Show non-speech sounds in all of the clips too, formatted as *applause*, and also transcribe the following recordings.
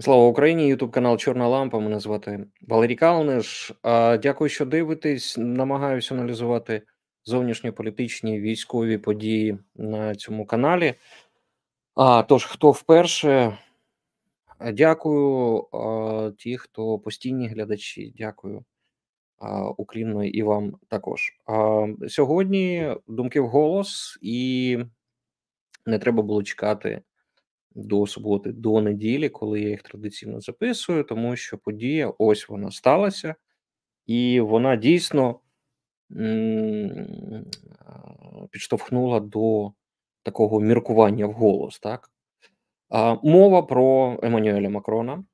Слава Україні! Ютуб канал Чорна Лампа. Мене звати Валерій Калниш. Дякую, що дивитесь. Намагаюся аналізувати зовнішньополітичні військові події на цьому каналі. А тож, хто вперше, дякую а, ті, хто постійні глядачі, дякую а, Уклінно і вам також. А, Сьогодні думки в голос, і не треба було чекати до суботи, до неділі, коли я їх традиційно записую, тому що подія ось вона сталася, і вона дійсно підштовхнула до такого міркування вголос. Так? А, мова про Еммануеля Макрона,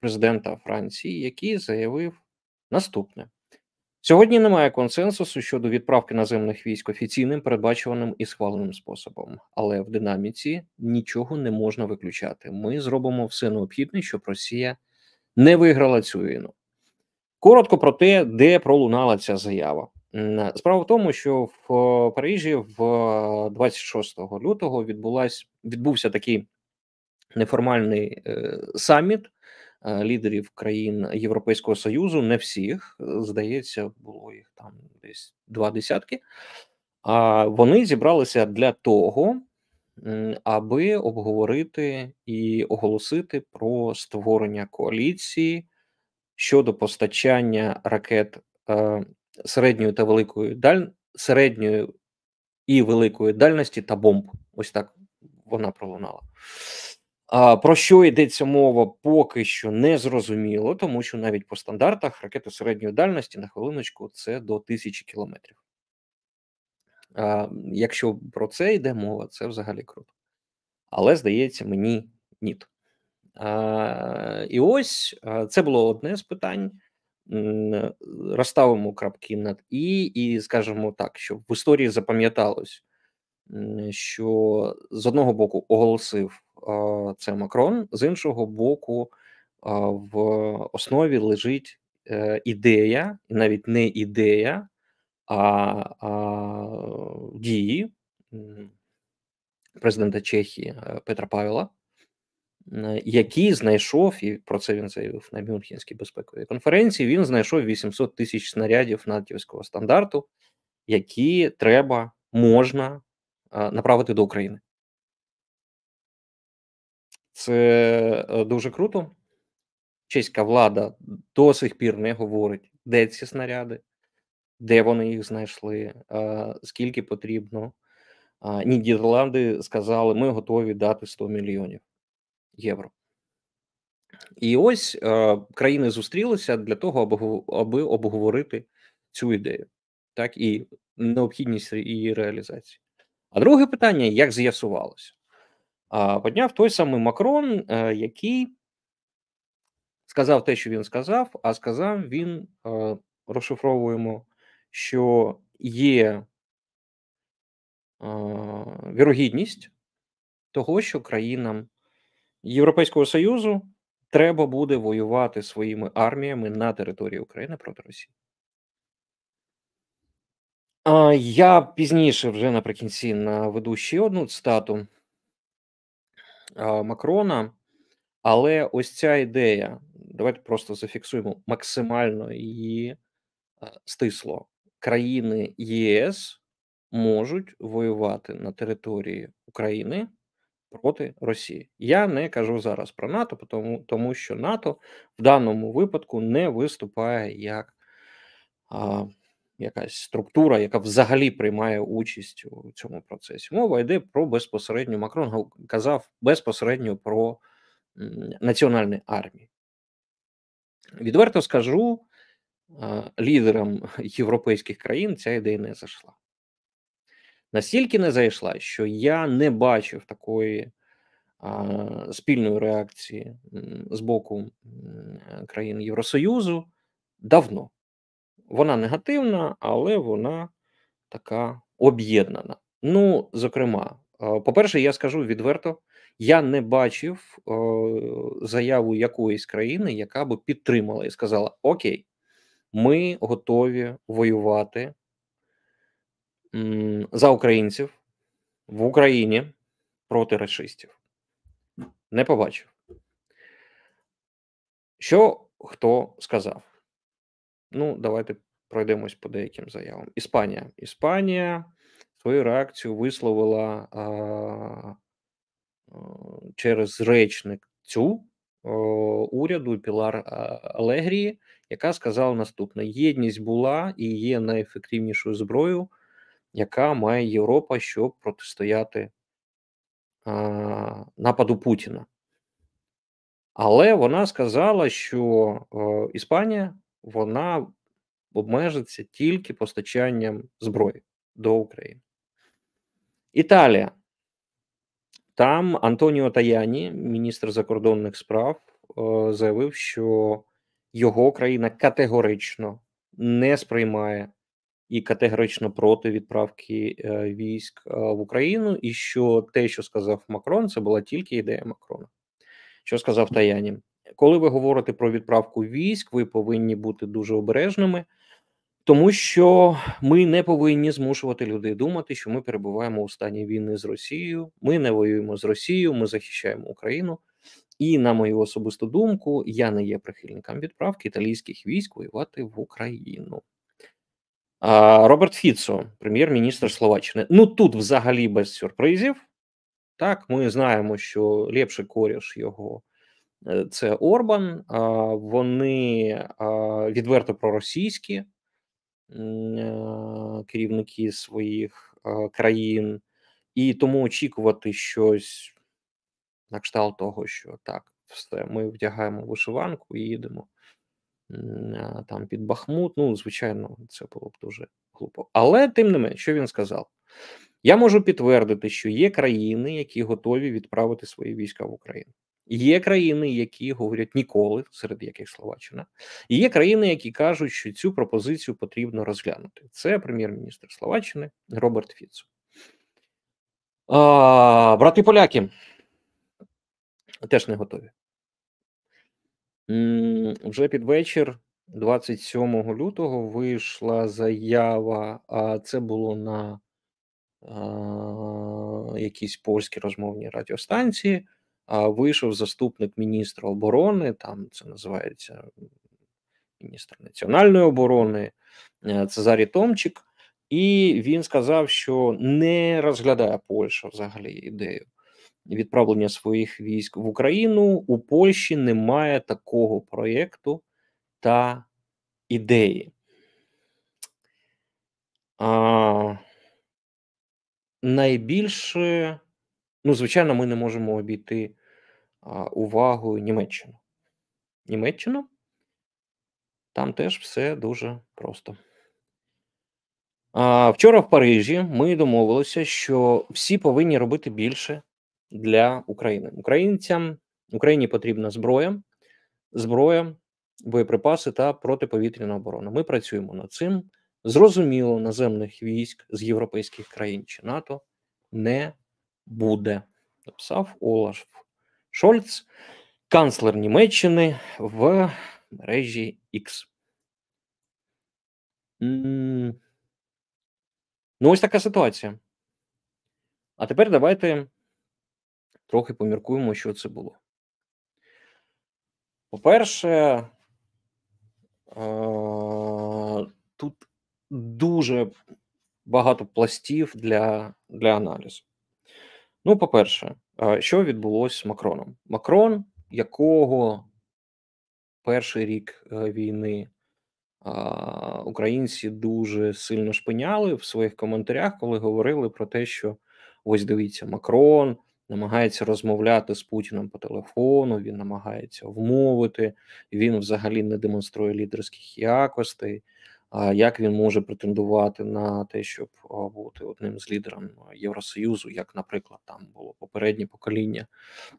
президента Франції, який заявив наступне. Сьогодні немає консенсусу щодо відправки наземних військ офіційним передбачуваним і схваленим способом, але в динаміці нічого не можна виключати. Ми зробимо все необхідне, щоб Росія не виграла цю війну. Коротко про те, де пролунала ця заява. Справа в тому, що в е, Парижі в 26 е, лютого відбулась відбувся такий неформальний е, саміт Е, лідерів країн Європейського Союзу, не всіх, е, здається, було їх там десь два десятки. А вони зібралися для того, аби обговорити і оголосити про створення коаліції щодо постачання ракет е, середньої та великої даль... середньої і великої дальності та бомб. Ось так вона пролунала. Про що йдеться мова, поки що не зрозуміло, тому що навіть по стандартах ракети середньої дальності на хвилиночку це до тисячі кілометрів. Якщо про це йде мова, це взагалі круто. Але здається, мені ні. І ось це було одне з питань. Розставимо крапки над і, і скажемо так, щоб в історії запам'яталось що з одного боку оголосив це Макрон, з іншого боку, в основі лежить е, ідея, навіть не ідея, а, а дії президента Чехії е, Петра Павла, який знайшов, і про це він заявив на Мюнхенській безпековій конференції. Він знайшов 800 тисяч снарядів натівського стандарту, які треба можна направити до України. Це е, дуже круто. Чеська влада до сих пір не говорить, де ці снаряди, де вони їх знайшли, скільки потрібно. Нідерланди сказали, ми готові дати 100 мільйонів євро. І ось країни зустрілися для того, аби обговорити цю ідею, так і необхідність її реалізації. А друге питання: як з'ясувалося? Подняв той самий Макрон, е, який сказав те, що він сказав, а сказав він: е, розшифровуємо, що є е, вірогідність того, що країнам Європейського Союзу треба буде воювати своїми арміями на території України проти Росії. Я пізніше вже наприкінці наведу ще одну цитату Макрона, але ось ця ідея. Давайте просто зафіксуємо максимально її стисло. Країни ЄС можуть воювати на території України проти Росії. Я не кажу зараз про НАТО, тому, тому що НАТО в даному випадку не виступає як якась структура, яка взагалі приймає участь у цьому процесі. Мова йде про безпосередню Макрон казав безпосередньо про національні армії. Відверто скажу лідерам *laughs* європейських країн ця ідея не зайшла. Настільки не зайшла, що я не бачив такої а, спільної реакції з боку країн Євросоюзу давно. Вона негативна, але вона така об'єднана. Ну, зокрема, е, по-перше, я скажу відверто: я не бачив е, заяву якоїсь країни, яка би підтримала і сказала: Окей, ми готові воювати за українців в Україні проти расистів. Не побачив, що хто сказав. Ну, давайте пройдемось по деяким заявам. Іспанія. Іспанія свою реакцію висловила а, э, через речник цю э, а, уряду Пілар Алегрії, яка сказала наступне: єдність була і є найефективнішою зброєю, яка має Європа, щоб протистояти а, нападу Путіна. Але вона сказала, що е, Іспанія вона обмежиться тільки постачанням зброї до України. Італія. Там Антоніо Таяні, міністр закордонних справ, е, заявив, що його країна категорично не сприймає і категорично проти відправки е, військ е, в Україну, і що те, що сказав Макрон, це була тільки ідея Макрона. Що сказав Таяні? коли ви говорите про відправку військ, ви повинні бути дуже обережними, тому що ми не повинні змушувати людей думати, що ми перебуваємо у стані війни з Росією. Ми не воюємо з Росією, ми захищаємо Україну. І на мою особисту думку, я не є прихильником відправки італійських військ воювати в Україну. А, Роберт Фіцо, прем'єр-міністр Словаччини. Ну тут взагалі без сюрпризів. Так, ми знаємо, що ліпше коріш його Е, це Орбан. Вони відверто проросійські е, керівники своїх е, країн, і тому очікувати щось на кшталт того, що так, все, ми вдягаємо вишиванку і їдемо там під Бахмут. Ну, звичайно, це було б дуже глупо. Але тим не менше, що він сказав? Я можу підтвердити, що є країни, які готові відправити свої війська в Україну. Є країни, які говорять ніколи, серед яких Словаччина, і є країни, які кажуть, що цю пропозицію потрібно розглянути. Це прем'єр-міністр Словаччини Роберт Фіцо. А, Брати поляки теж не готові. Вже під вечір, 27 лютого, вийшла заява. А це було на а, якійсь польській розмовній радіостанції вийшов заступник міністра оборони, там це називається міністр національної оборони е, Цезарі Томчик, і він сказав, що не розглядає Польща взагалі ідею відправлення своїх військ в Україну. У Польщі немає такого проєкту та ідеї. А, Найбільше Ну, звичайно, ми не можемо обійти а, увагою Німеччину. Німеччину там теж все дуже просто. А, Вчора в Парижі ми домовилися, що всі повинні робити більше для України. Українцям Україні потрібна зброя, зброя, боєприпаси та протиповітряна оборона. Ми працюємо над цим. Зрозуміло, наземних військ з європейських країн чи НАТО не буде, написав Олаф Шольц, канцлер Німеччини в мережі X. Ну, ось така ситуація. А тепер давайте трохи поміркуємо, що це було. По-перше, тут дуже багато пластів для, для аналізу. Ну, по-перше, що відбулося з Макроном? Макрон, якого перший рік е, війни українці дуже сильно шпиняли в своїх коментарях, коли говорили про те, що ось дивіться, Макрон намагається розмовляти з Путіним по телефону, він намагається вмовити, він взагалі не демонструє лідерських якостей як він може претендувати на те, щоб бути одним з лідером Євросоюзу, як, наприклад, там було попереднє покоління,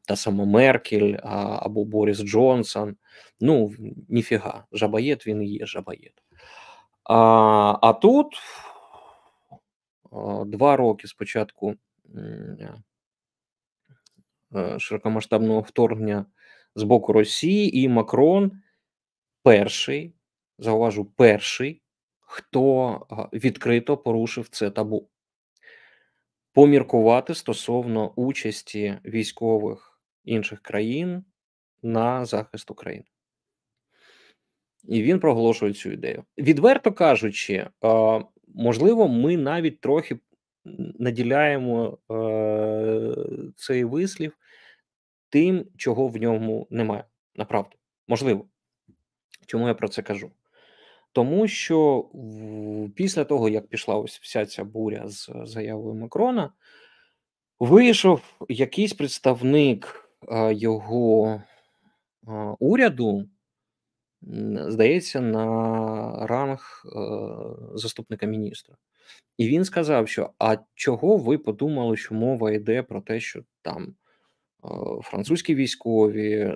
та сама Меркель або Борис Джонсон. Ну ніфіга, жабаєт він і є жабаєт. А а тут два роки спочатку е, широкомасштабного вторгнення з боку Росії і Макрон перший. Зауважу, перший хто відкрито порушив це табу, поміркувати стосовно участі військових інших країн на захист України. І він проголошує цю ідею. Відверто кажучи, можливо, ми навіть трохи наділяємо е, цей вислів тим, чого в ньому немає. Направду, можливо. Чому я про це кажу? Тому що після того, як пішла ось вся ця буря з заявою Макрона, вийшов якийсь представник е, його е, уряду, здається, на ранг е, заступника міністра. І він сказав, що а чого ви подумали, що мова йде про те, що там французькі військові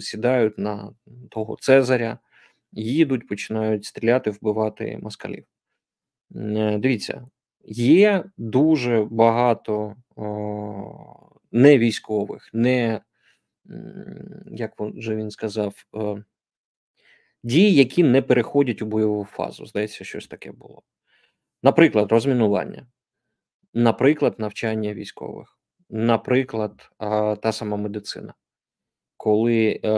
сідають на того Цезаря їдуть, починають стріляти, вбивати москалів. Дивіться, є дуже багато о, не військових, не як вже він сказав, о, е, дій, які не переходять у бойову фазу. Здається, щось таке було. Наприклад, розмінування, наприклад, навчання військових, наприклад, та сама медицина. Коли е,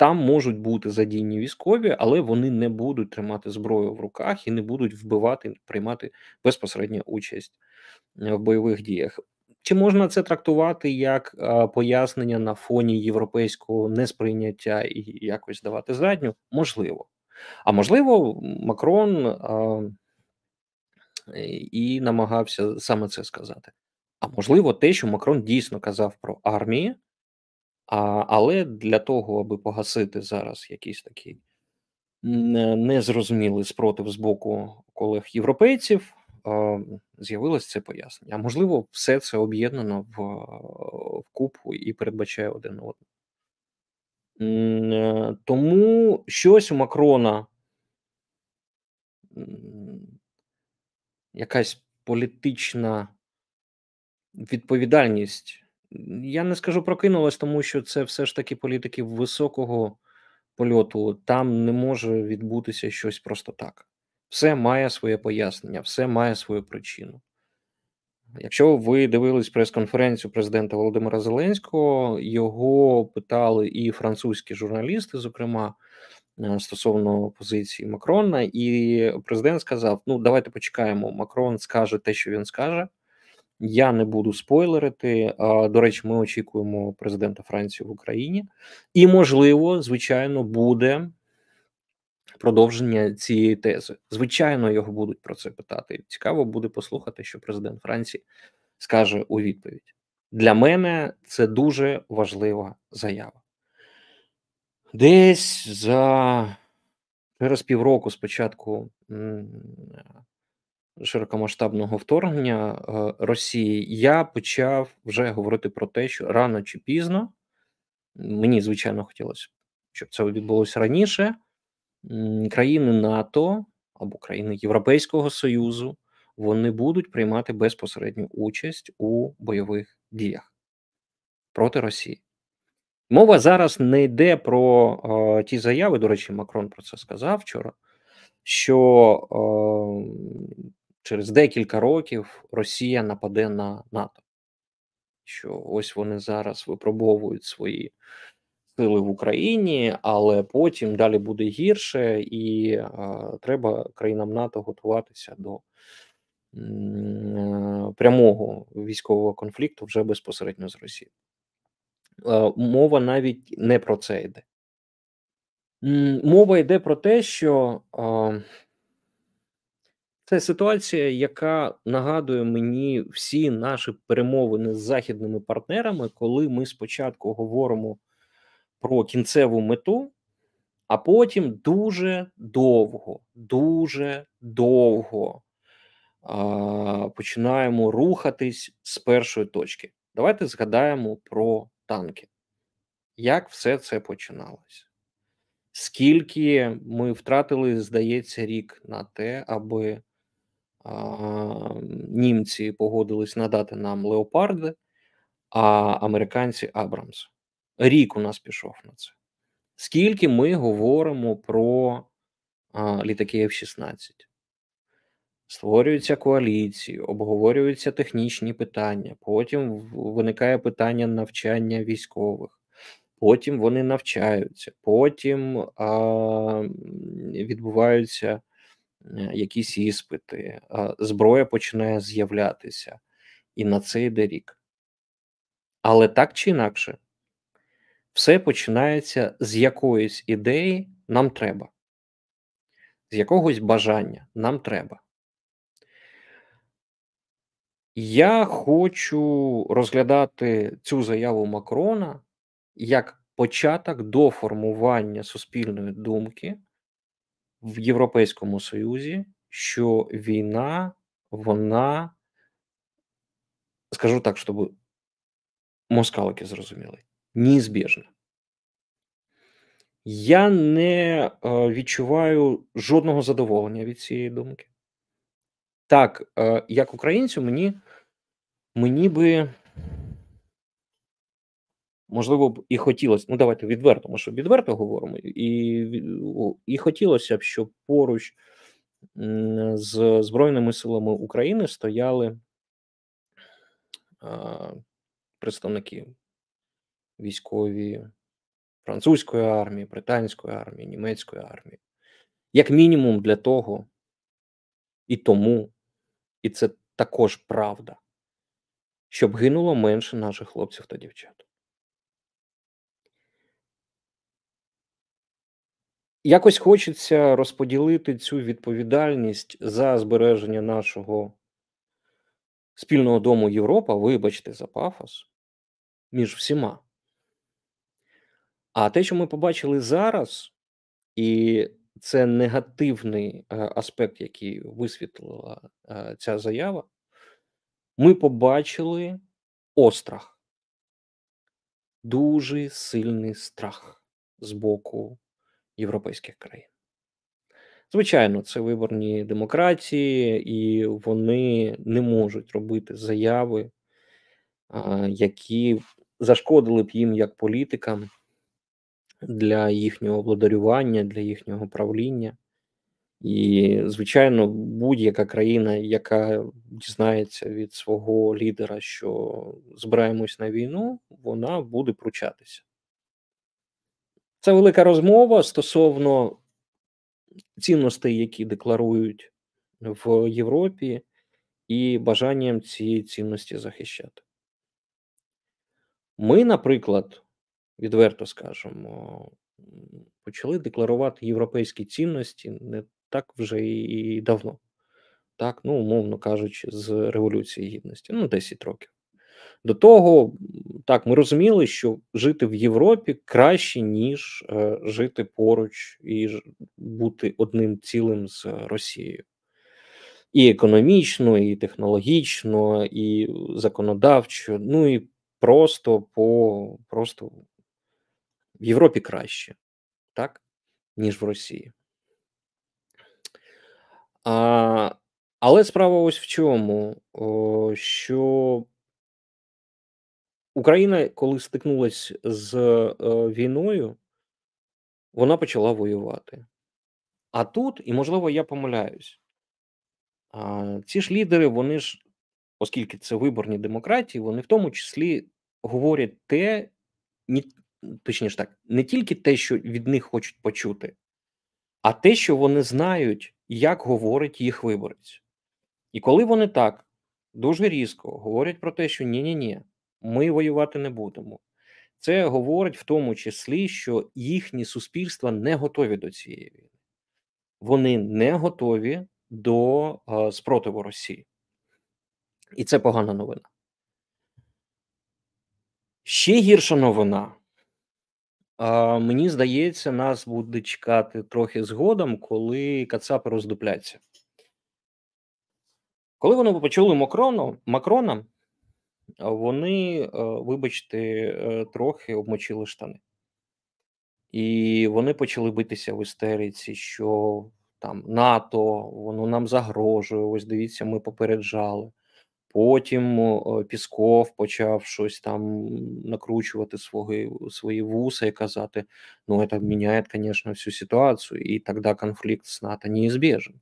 там можуть бути задійні військові, але вони не будуть тримати зброю в руках і не будуть вбивати, приймати безпосередню участь е, в бойових діях. Чи можна це трактувати як е, пояснення на фоні європейського несприйняття і якось давати задню? Можливо. А можливо, Макрон а, е, і намагався саме це сказати. А можливо, те, що Макрон дійсно казав про армію. А, Але для того, аби погасити зараз якийсь такий незрозумілий спротив з боку колег європейців, з'явилось це пояснення. А можливо, все це об'єднано в, в купу і передбачає один одного. Е, тому щось у Макрона якась політична відповідальність я не скажу прокинулась, тому що це все ж таки політики високого польоту. Там не може відбутися щось просто так. Все має своє пояснення, все має свою причину. Якщо ви дивились прес-конференцію президента Володимира Зеленського, його питали і французькі журналісти, зокрема е, стосовно позиції Макрона, і президент сказав: Ну, давайте почекаємо, Макрон скаже те, що він скаже. Я не буду спойлерити. До речі, ми очікуємо президента Франції в Україні, і, можливо, звичайно, буде продовження цієї тези. Звичайно, його будуть про це питати. Цікаво буде послухати, що президент Франції скаже у відповідь. Для мене це дуже важлива заява. Десь за через півроку спочатку широкомасштабного вторгнення е, Росії я почав вже говорити про те, що рано чи пізно мені звичайно хотілося, щоб це відбулося раніше. Країни НАТО або країни Європейського Союзу вони будуть приймати безпосередню участь у бойових діях проти Росії. Мова зараз не йде про о, е, ті заяви. До речі, Макрон про це сказав вчора. Що е, через декілька років Росія нападе на НАТО. Що ось вони зараз випробовують свої сили в Україні, але потім далі буде гірше, і е, треба країнам НАТО готуватися до е, прямого військового конфлікту вже безпосередньо з Росією. Е, мова навіть не про це йде. Мова йде про те, що це ситуація, яка нагадує мені всі наші перемовини з західними партнерами, коли ми спочатку говоримо про кінцеву мету, а потім дуже довго, дуже довго а, починаємо рухатись з першої точки. Давайте згадаємо про танки. Як все це починалося? Скільки ми втратили, здається, рік на те, аби німці погодились надати нам леопарди, а американці Абрамс. Рік у нас пішов на це. Скільки ми говоримо про а, літаки F-16? Створюються коаліції, обговорюються технічні питання. Потім виникає питання навчання військових. Потім вони навчаються, потім а, відбуваються Е, якісь іспити, зброя починає з'являтися, і на це йде рік. Але так чи інакше, все починається з якоїсь ідеї нам треба, з якогось бажання нам треба. Я хочу розглядати цю заяву Макрона як початок до формування суспільної думки в Європейському Союзі, що війна, вона, скажу так, щоб москалики зрозуміли, неізбіжна. Я не е, відчуваю жодного задоволення від цієї думки. Так, е, як українцю, мені, мені би можливо б і хотілося. Ну давайте відверто, ми що відверто говоримо, і і хотілося б, щоб поруч з Збройними силами України стояли представники військові французької армії, британської армії, німецької армії, як мінімум, для того і тому, і це також правда, щоб гинуло менше наших хлопців та дівчат. Якось хочеться розподілити цю відповідальність за збереження нашого спільного дому Європа, вибачте, за пафос, між всіма. А те, що ми побачили зараз, і це негативний е, аспект, який висвітлила е, ця заява, ми побачили острах, дуже сильний страх з боку європейських країн. Звичайно, це виборні демократії, і вони не можуть робити заяви, які зашкодили б їм як політикам для їхнього владарювання, для їхнього правління. І, звичайно, будь-яка країна, яка дізнається від свого лідера, що збираємось на війну, вона буде пручатися. Це велика розмова стосовно цінностей, які декларують в Європі, і бажанням ці цінності захищати. Ми, наприклад, відверто скажемо, почали декларувати європейські цінності не так вже і давно, так, ну, умовно кажучи, з Революції Гідності, ну, 10 років. До того так ми розуміли, що жити в Європі краще ніж е, жити поруч і бути одним цілим з е, Росією. І економічно, і технологічно, і законодавчо, ну і просто по просто в Європі краще, так, ніж в Росії. А, Але справа ось в чому, о, що Україна, коли стикнулась з е, війною, вона почала воювати. А тут, і можливо, я помиляюсь, ці ж лідери, вони ж, оскільки це виборні демократії, вони в тому числі говорять те, точніше так, не тільки те, що від них хочуть почути, а те, що вони знають, як говорить їх виборець. І коли вони так дуже різко говорять про те, що ні-ні-ні, ми воювати не будемо. Це говорить в тому числі, що їхні суспільства не готові до цієї війни. Вони не готові до е, спротиву Росії, і це погана новина. Ще гірша новина. Е, мені здається, нас буде чекати трохи згодом, коли Кацапи роздупляться. Коли вони почули Макрона, Макрона вони, е, вибачте, е, трохи обмочили штани. І вони почали битися в істериці, що там НАТО, воно нам загрожує. Ось дивіться, ми попереджали. Потім Пісков почав щось там накручувати свої свої вуса і казати: ну, це міняє, звісно, всю ситуацію, і тоді конфлікт з НАТО неізбежен.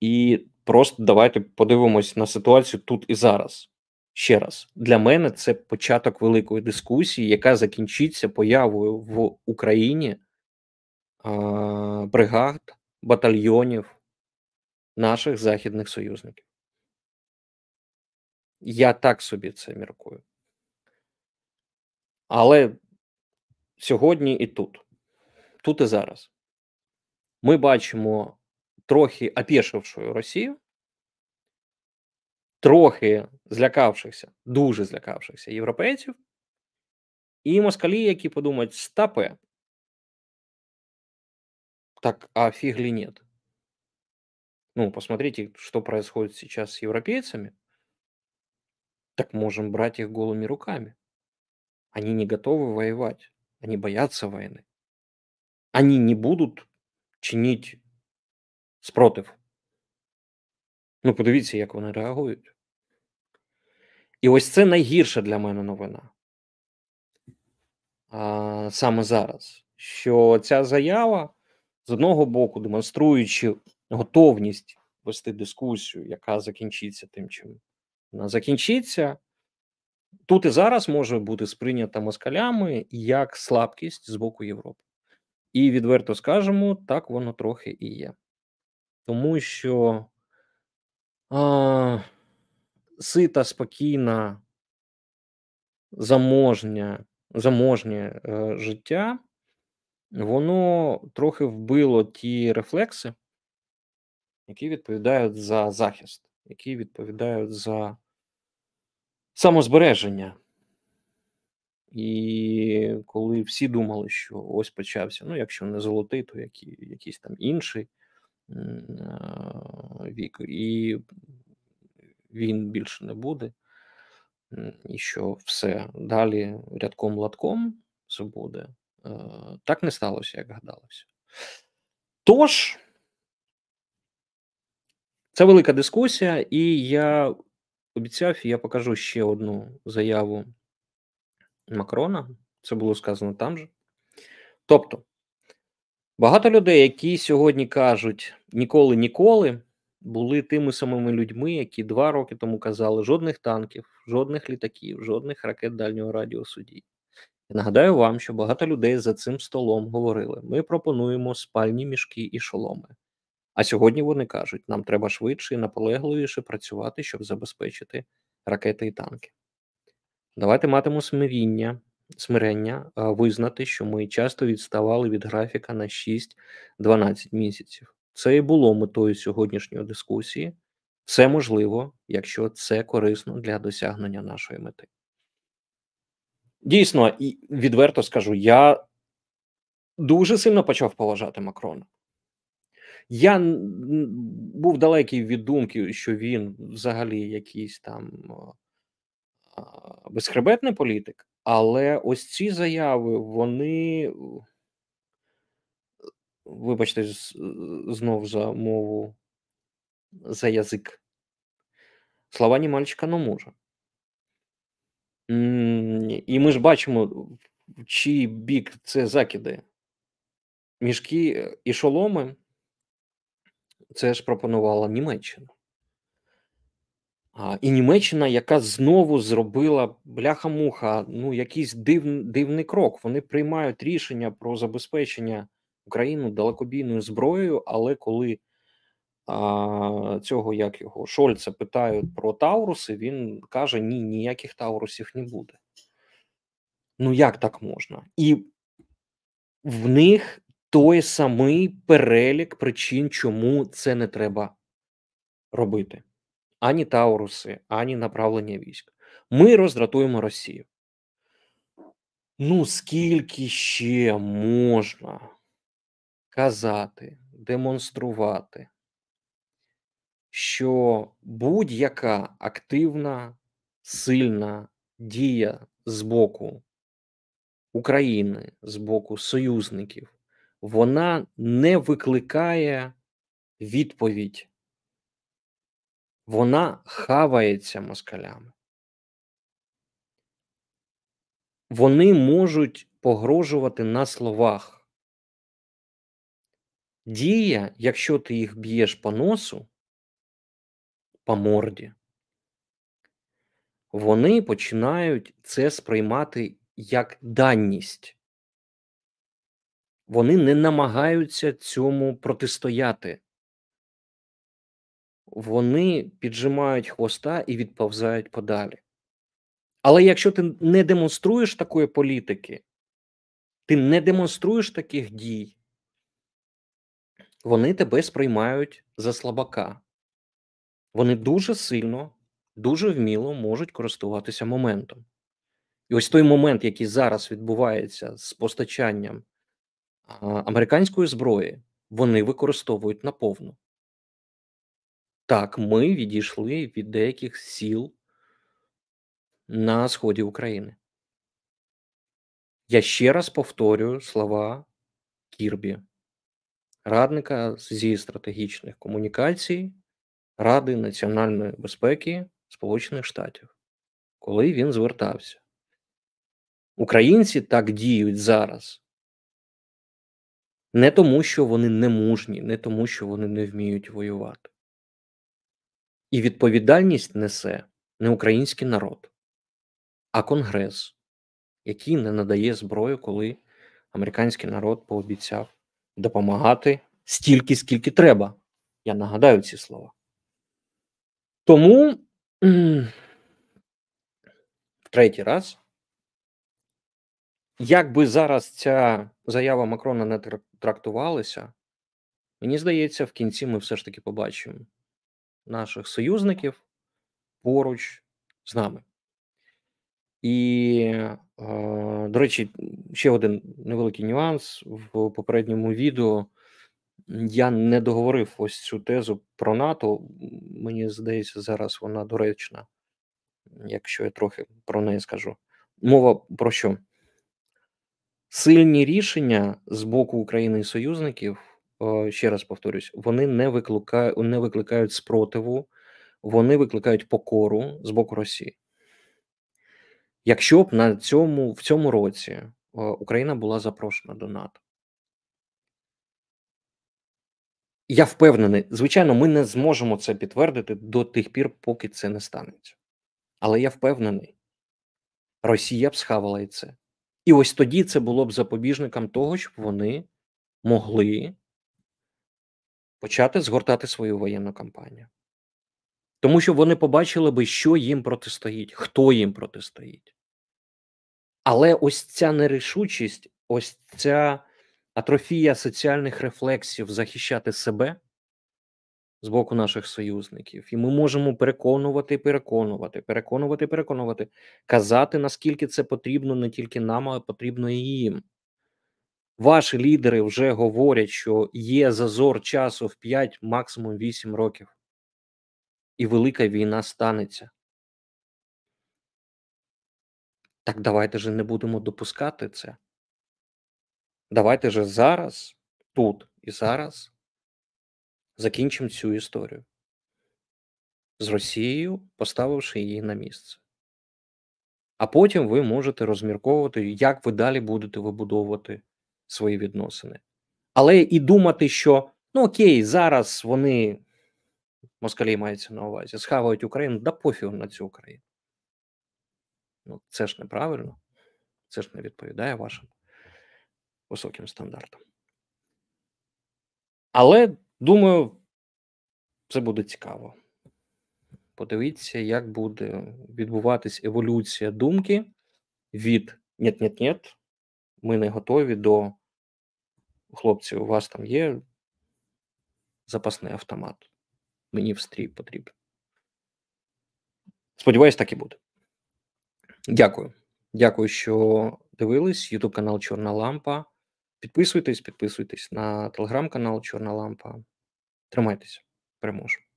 І Просто давайте подивимось на ситуацію тут і зараз. Ще раз для мене це початок великої дискусії, яка закінчиться появою в Україні а, бригад, батальйонів наших західних союзників. Я так собі це міркую. Але сьогодні і тут, тут і зараз, ми бачимо трохи опешившую Росію, трохи злякавшихся, дуже злякавшихся європейців, і москалі, які подумають, стапе, так, а фігли нет. Ну, посмотрите, что происходит сейчас с европейцами. Так можем брать их голыми руками. Они не готовы воевать. Они боятся войны. Они не будут чинить спротив. Ну, подивіться, як вони реагують. І ось це найгірша для мене новина. А, Саме зараз. Що ця заява з одного боку, демонструючи готовність вести дискусію, яка закінчиться тим, чим вона закінчиться, тут і зараз може бути сприйнята москалями як слабкість з боку Європи. І відверто скажемо, так воно трохи і є тому що а, сита, спокійна, заможня, заможнє е, життя, воно трохи вбило ті рефлекси, які відповідають за захист, які відповідають за самозбереження. І коли всі думали, що ось почався, ну якщо не золотий, то які, якийсь там інший. Е, віку, і він більше не буде, і що все далі рядком латком це буде. Е, так не сталося, як гадалося. Тож, це велика дискусія, і я обіцяв, я покажу ще одну заяву Макрона. Це було сказано там же. Тобто, багато людей, які сьогодні кажуть, ніколи ніколи були тими самими людьми, які два роки тому казали жодних танків, жодних літаків, жодних ракет дальнього радіусу дій. І нагадаю вам, що багато людей за цим столом говорили: ми пропонуємо спальні мішки і шоломи. А сьогодні вони кажуть, нам треба швидше і наполегливіше працювати, щоб забезпечити ракети і танки. Давайте матимемо смиріння, смирення визнати, що ми часто відставали від графіка на 6-12 місяців. Це і було метою сьогоднішньої дискусії. Все можливо, якщо це корисно для досягнення нашої мети. Дійсно, і відверто скажу, я дуже сильно почав поважати Макрона. Я був далекий від думки, що він взагалі якийсь там безхребетний політик, але ось ці заяви, вони Вибачте, знов за мову, за язик. Слова Німальчика не може. І ми ж бачимо, чий бік це закиди. Мішки е, і шоломи це ж пропонувала Німеччина. А, І Німеччина, яка знову зробила бляха-муха, ну, якийсь див, дивний крок. Вони приймають рішення про забезпечення. Україну далекобійною зброєю, але коли а, цього як його Шольца питають про Тауруси, він каже: ні, ніяких Таурусів не буде. Ну як так можна? І в них той самий перелік причин, чому це не треба робити. Ані Тауруси, ані направлення військ. Ми роздратуємо Росію. Ну скільки ще можна? казати, демонструвати, що будь-яка активна, сильна дія з боку України, з боку союзників, вона не викликає відповідь. Вона хавається москалями. Вони можуть погрожувати на словах дія, якщо ти їх б'єш по носу, по морді, вони починають це сприймати як данність. Вони не намагаються цьому протистояти. Вони піджимають хвоста і відповзають подалі. Але якщо ти не демонструєш такої політики, ти не демонструєш таких дій, вони тебе сприймають за слабака. Вони дуже сильно, дуже вміло можуть користуватися моментом. І ось той момент, який зараз відбувається з постачанням американської зброї, вони використовують наповну. Так, ми відійшли від деяких сіл на сході України. Я ще раз повторюю слова Кірбі радника зі стратегічних комунікацій Ради національної безпеки Сполучених Штатів, коли він звертався. Українці так діють зараз. Не тому, що вони не мужні, не тому, що вони не вміють воювати. І відповідальність несе не український народ, а Конгрес, який не надає зброю, коли американський народ пообіцяв допомагати стільки, скільки треба. Я нагадаю ці слова. Тому в третій раз, як би зараз ця заява Макрона не трактувалася, мені здається, в кінці ми все ж таки побачимо наших союзників поруч з нами. І, до речі, ще один невеликий нюанс в попередньому відео. Я не договорив ось цю тезу про НАТО. Мені здається, зараз вона доречна, якщо я трохи про неї скажу. Мова про що? Сильні рішення з боку України і союзників, ще раз повторюсь, вони не викликають, не викликають спротиву, вони викликають покору з боку Росії якщо б на цьому в цьому році е, Україна була запрошена до НАТО. Я впевнений, звичайно, ми не зможемо це підтвердити до тих пір, поки це не станеться. Але я впевнений, Росія б схавала і це. І ось тоді це було б запобіжником того, щоб вони могли почати згортати свою воєнну кампанію. Тому що вони побачили би, що їм протистоїть, хто їм протистоїть. Але ось ця нерішучість, ось ця атрофія соціальних рефлексів захищати себе з боку наших союзників, і ми можемо переконувати, переконувати, переконувати, переконувати, казати, наскільки це потрібно не тільки нам, а потрібно і їм. Ваші лідери вже говорять, що є зазор часу в 5, максимум 8 років і велика війна станеться. Так давайте же не будемо допускати це. Давайте же зараз, тут і зараз закінчимо цю історію з Росією, поставивши її на місце. А потім ви можете розмірковувати, як ви далі будете вибудовувати свої відносини. Але і думати, що ну окей, зараз вони москалі мається на увазі, схавають Україну да пофігу на цю Україну. Ну, Це ж неправильно, це ж не відповідає вашим високим стандартам. Але думаю, це буде цікаво. Подивіться, як буде відбуватись еволюція думки від «нет, нет, нет, ми не готові до хлопців, у вас там є запасний автомат мені в стрій потрібен. Сподіваюсь, так і буде. Дякую. Дякую, що дивились. Ютуб канал Чорна Лампа. Підписуйтесь, підписуйтесь на телеграм-канал Чорна Лампа. Тримайтеся, переможемо.